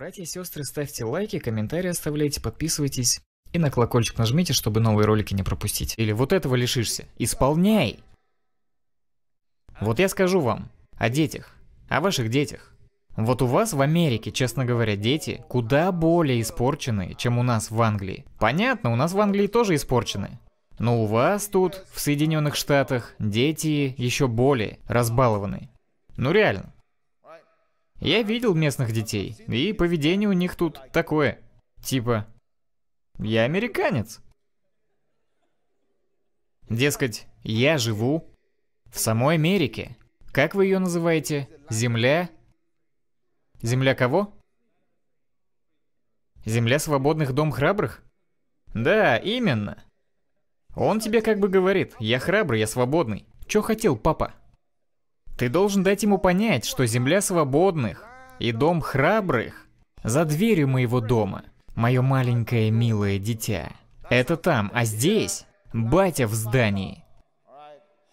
Братья и сестры, ставьте лайки, комментарии оставляйте, подписывайтесь и на колокольчик нажмите, чтобы новые ролики не пропустить. Или вот этого лишишься. Исполняй! Вот я скажу вам о детях, о ваших детях. Вот у вас в Америке, честно говоря, дети куда более испорчены, чем у нас в Англии. Понятно, у нас в Англии тоже испорчены. Но у вас тут, в Соединенных Штатах, дети еще более разбалованы. Ну реально. Я видел местных детей, и поведение у них тут такое. Типа, я американец. Дескать, я живу в самой Америке. Как вы ее называете? Земля? Земля кого? Земля свободных дом храбрых? Да, именно. Он тебе как бы говорит, я храбрый, я свободный. Че хотел, папа? Ты должен дать ему понять, что земля свободных и дом храбрых за дверью моего дома, мое маленькое милое дитя. Это там, а здесь батя в здании.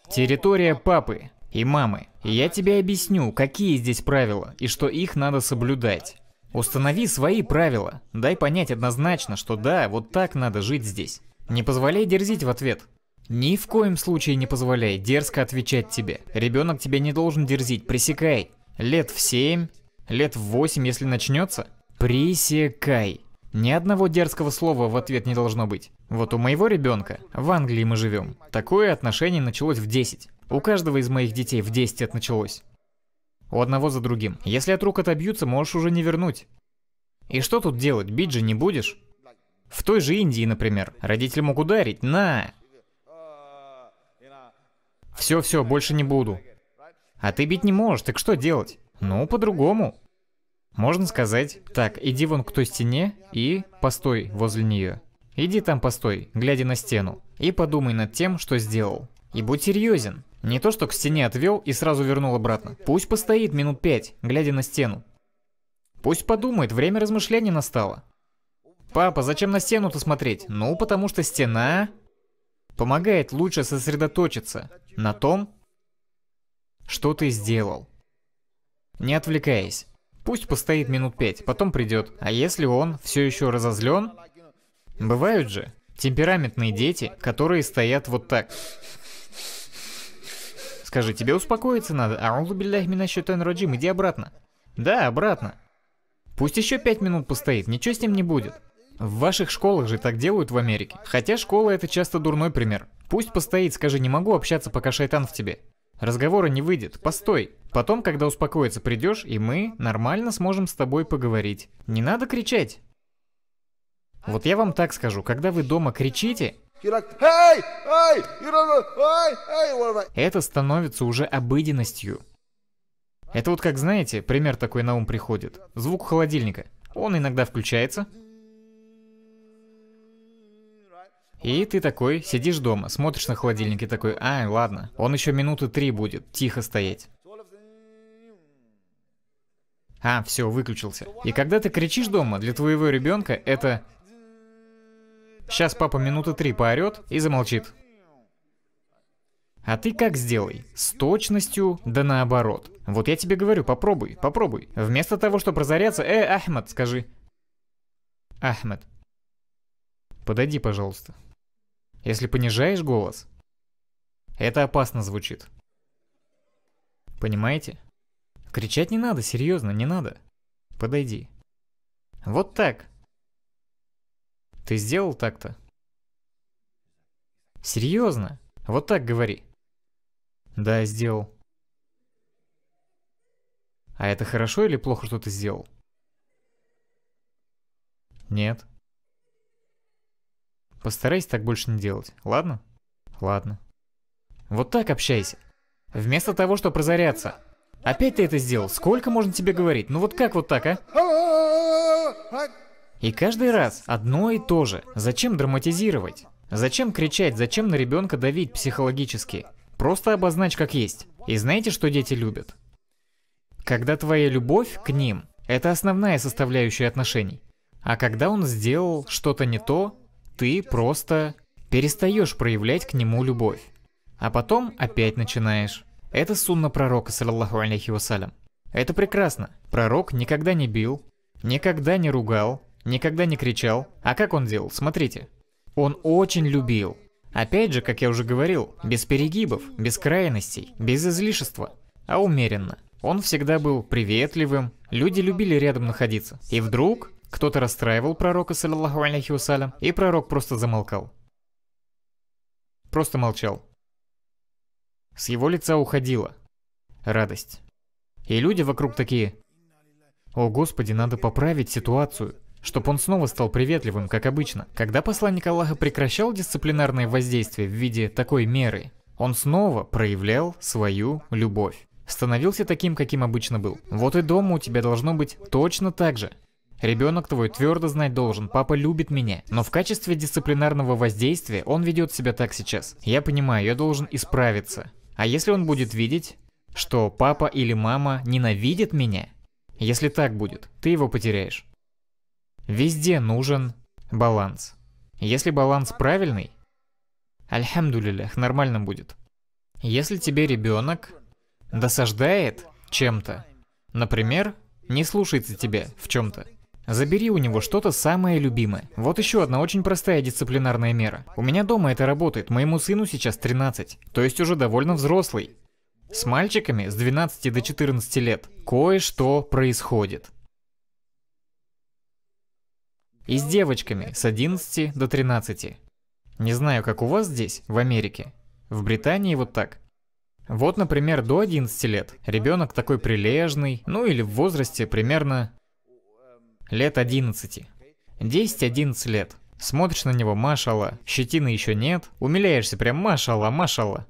Территория папы и мамы. я тебе объясню, какие здесь правила и что их надо соблюдать. Установи свои правила. Дай понять однозначно, что да, вот так надо жить здесь. Не позволяй дерзить в ответ. Ни в коем случае не позволяй дерзко отвечать тебе. Ребенок тебя не должен дерзить, пресекай. Лет в семь, лет в восемь, если начнется. Пресекай. Ни одного дерзкого слова в ответ не должно быть. Вот у моего ребенка, в Англии мы живем, такое отношение началось в 10. У каждого из моих детей в 10 это началось. У одного за другим. Если от рук отобьются, можешь уже не вернуть. И что тут делать, бить же не будешь? В той же Индии, например, родители могут ударить, на, все-все, больше не буду. А ты бить не можешь, так что делать? Ну, по-другому. Можно сказать, так, иди вон к той стене и постой возле нее. Иди там постой, глядя на стену, и подумай над тем, что сделал. И будь серьезен. Не то, что к стене отвел и сразу вернул обратно. Пусть постоит минут пять, глядя на стену. Пусть подумает, время размышления настало. Папа, зачем на стену-то смотреть? Ну, потому что стена помогает лучше сосредоточиться на том, что ты сделал. Не отвлекаясь. Пусть постоит минут пять, потом придет. А если он все еще разозлен? Бывают же темпераментные дети, которые стоят вот так. Скажи, тебе успокоиться надо, а он лубилях меня считан роджим, иди обратно. Да, обратно. Пусть еще пять минут постоит, ничего с ним не будет. В ваших школах же так делают в Америке. Хотя школа это часто дурной пример. Пусть постоит, скажи, не могу общаться, пока шайтан в тебе. Разговора не выйдет, постой. Потом, когда успокоится, придешь, и мы нормально сможем с тобой поговорить. Не надо кричать. Вот я вам так скажу, когда вы дома кричите, это становится уже обыденностью. Это вот как, знаете, пример такой на ум приходит. Звук холодильника. Он иногда включается, И ты такой, сидишь дома, смотришь на холодильник и такой, а, ладно, он еще минуты три будет, тихо стоять. А, все, выключился. И когда ты кричишь дома, для твоего ребенка это... Сейчас папа минуты три поорет и замолчит. А ты как сделай? С точностью, да наоборот. Вот я тебе говорю, попробуй, попробуй. Вместо того, чтобы разоряться, э, Ахмед, скажи. Ахмед, подойди, пожалуйста. Если понижаешь голос, это опасно звучит. Понимаете? Кричать не надо, серьезно, не надо. Подойди. Вот так. Ты сделал так-то? Серьезно? Вот так говори. Да, сделал. А это хорошо или плохо, что ты сделал? Нет. Постарайся так больше не делать, ладно? Ладно. Вот так общайся. Вместо того, чтобы разоряться. Опять ты это сделал, сколько можно тебе говорить? Ну вот как вот так, а? И каждый раз одно и то же. Зачем драматизировать? Зачем кричать, зачем на ребенка давить психологически? Просто обозначь как есть. И знаете, что дети любят? Когда твоя любовь к ним – это основная составляющая отношений. А когда он сделал что-то не то, ты просто перестаешь проявлять к нему любовь. А потом опять начинаешь. Это сунна пророка, саллаху алейхи вассалям. Это прекрасно. Пророк никогда не бил, никогда не ругал, никогда не кричал. А как он делал? Смотрите. Он очень любил. Опять же, как я уже говорил, без перегибов, без крайностей, без излишества, а умеренно. Он всегда был приветливым, люди любили рядом находиться. И вдруг кто-то расстраивал пророка, саллиллаху алейхи вассалям, и пророк просто замолкал. Просто молчал. С его лица уходила радость. И люди вокруг такие, «О, Господи, надо поправить ситуацию» чтобы он снова стал приветливым, как обычно. Когда посланник Аллаха прекращал дисциплинарное воздействие в виде такой меры, он снова проявлял свою любовь. Становился таким, каким обычно был. Вот и дома у тебя должно быть точно так же. Ребенок твой твердо знать должен, папа любит меня. Но в качестве дисциплинарного воздействия он ведет себя так сейчас. Я понимаю, я должен исправиться. А если он будет видеть, что папа или мама ненавидит меня? Если так будет, ты его потеряешь. Везде нужен баланс. Если баланс правильный, альхамдулилях, нормально будет. Если тебе ребенок досаждает чем-то, например, не слушается тебя в чем-то, Забери у него что-то самое любимое. Вот еще одна очень простая дисциплинарная мера. У меня дома это работает, моему сыну сейчас 13, то есть уже довольно взрослый. С мальчиками с 12 до 14 лет кое-что происходит. И с девочками с 11 до 13. Не знаю, как у вас здесь, в Америке. В Британии вот так. Вот, например, до 11 лет ребенок такой прилежный, ну или в возрасте примерно лет 11. 10-11 лет. Смотришь на него, машала, щетины еще нет, умиляешься прям машала, машала.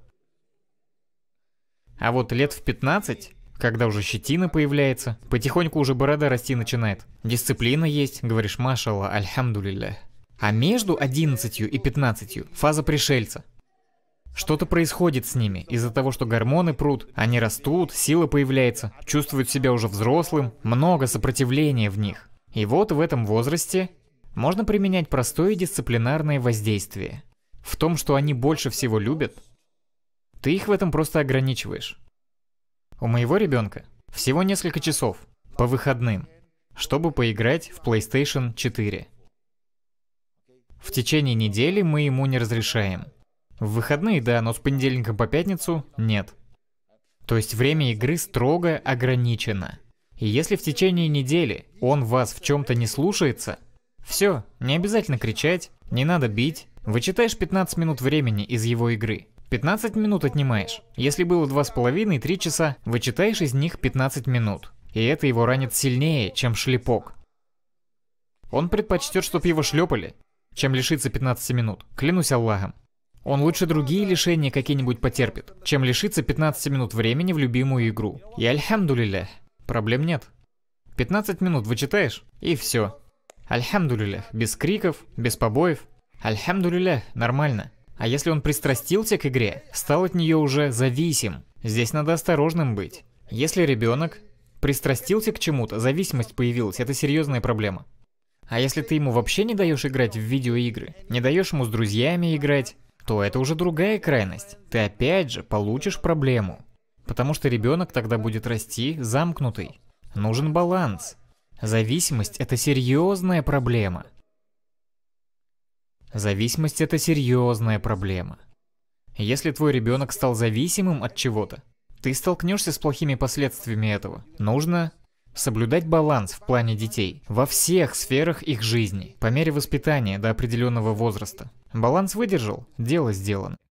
А вот лет в 15, когда уже щетина появляется, потихоньку уже борода расти начинает. Дисциплина есть, говоришь машала, альхамдулилля. А между 11 и 15 фаза пришельца. Что-то происходит с ними из-за того, что гормоны прут, они растут, сила появляется, чувствуют себя уже взрослым, много сопротивления в них. И вот в этом возрасте можно применять простое дисциплинарное воздействие. В том, что они больше всего любят, ты их в этом просто ограничиваешь. У моего ребенка всего несколько часов по выходным, чтобы поиграть в PlayStation 4. В течение недели мы ему не разрешаем. В выходные да, но с понедельника по пятницу нет. То есть время игры строго ограничено. И если в течение недели он вас в чем-то не слушается, все, не обязательно кричать, не надо бить. Вычитаешь 15 минут времени из его игры. 15 минут отнимаешь. Если было 2,5-3 часа, вычитаешь из них 15 минут. И это его ранит сильнее, чем шлепок. Он предпочтет, чтобы его шлепали, чем лишиться 15 минут. Клянусь Аллахом. Он лучше другие лишения какие-нибудь потерпит, чем лишиться 15 минут времени в любимую игру. И альхамдулилля, проблем нет. 15 минут вычитаешь, и все. Альхамдулилях, без криков, без побоев. Альхамдулилях, нормально. А если он пристрастился к игре, стал от нее уже зависим. Здесь надо осторожным быть. Если ребенок пристрастился к чему-то, зависимость появилась, это серьезная проблема. А если ты ему вообще не даешь играть в видеоигры, не даешь ему с друзьями играть, то это уже другая крайность. Ты опять же получишь проблему. Потому что ребенок тогда будет расти замкнутый. Нужен баланс. Зависимость – это серьезная проблема. Зависимость – это серьезная проблема. Если твой ребенок стал зависимым от чего-то, ты столкнешься с плохими последствиями этого. Нужно соблюдать баланс в плане детей во всех сферах их жизни, по мере воспитания до определенного возраста. Баланс выдержал, дело сделано.